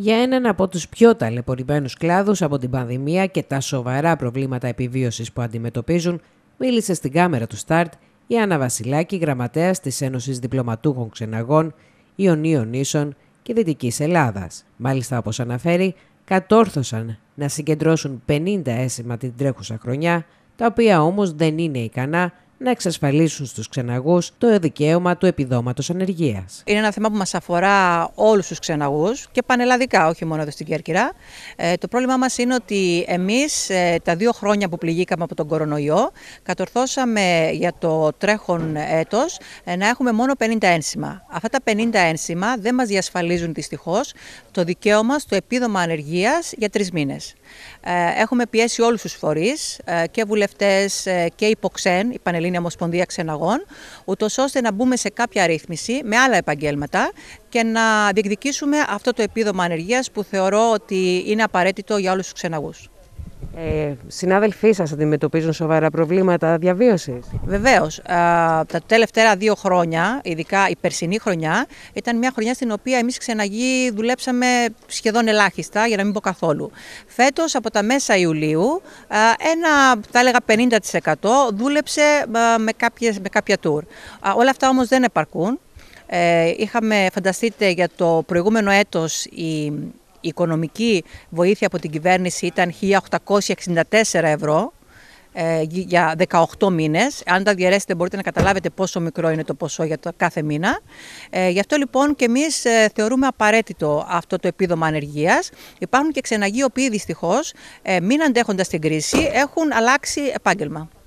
για έναν από τους πιο ταλαιπωρημένους κλάδους από την πανδημία και τα σοβαρά προβλήματα επιβίωσης που αντιμετωπίζουν, μίλησε στην κάμερα του Στάρτ η Άννα Βασιλάκη, γραμματέας της Ένωσης Διπλωματούχων Ξεναγών, Ιωνίων Ίσων και Δυτικής Ελλάδας. Μάλιστα, όπως αναφέρει, κατόρθωσαν να συγκεντρώσουν 50 έσημα την τρέχουσα χρονιά, τα οποία όμως δεν είναι ικανά να εξασφαλίσουν στους ξεναγούς το δικαίωμα του επιδόματος ανεργίας. Είναι ένα θέμα που μας αφορά όλους τους ξεναγούς και πανελλαδικά, όχι μόνο εδώ στην Κέρκυρα. Ε, το πρόβλημά μας είναι ότι εμείς ε, τα δύο χρόνια που πληγήκαμε από τον κορονοϊό κατορθώσαμε για το τρέχον έτος ε, να έχουμε μόνο 50 ένσημα. Αυτά τα 50 ένσημα δεν μας διασφαλίζουν δυστυχώς το δικαίωμα στο επίδομα ανεργίας για τρεις μήνες. Ε, έχουμε πιέσει όλους τους φορείς, ε, και βουλευτές ε, και υποξέν, η Πανελλήνια Ομοσπονδία Ξεναγών, ούτως ώστε να μπούμε σε κάποια ρύθμιση με άλλα επαγγέλματα και να διεκδικήσουμε αυτό το επίδομα ανεργίας που θεωρώ ότι είναι απαραίτητο για όλους τους ξεναγούς. Ε, συνάδελφοί σας αντιμετωπίζουν σοβαρά προβλήματα διαβίωσης. Βεβαίως. τα τελευταία δύο χρόνια, ειδικά η περσινή χρονιά, ήταν μια χρονιά στην οποία εμείς ξεναγεί δουλέψαμε σχεδόν ελάχιστα, για να μην πω καθόλου. Φέτος, από τα μέσα Ιουλίου, ένα, τα έλεγα 50% δούλεψε με, κάποιες, με κάποια τουρ. όλα αυτά όμως δεν επαρκούν. Ε, είχαμε, φανταστείτε, για το προηγούμενο έτος η η οικονομική βοήθεια από την κυβέρνηση ήταν 1.864 ευρώ ε, για 18 μήνες. Αν τα διαιρέσετε μπορείτε να καταλάβετε πόσο μικρό είναι το ποσό για το κάθε μήνα. Ε, γι' αυτό λοιπόν και εμείς ε, θεωρούμε απαραίτητο αυτό το επίδομα ανεργίας. Υπάρχουν και ξεναγοί οποίοι δυστυχώς, ε, μην αντέχοντας την κρίση, έχουν αλλάξει επάγγελμα.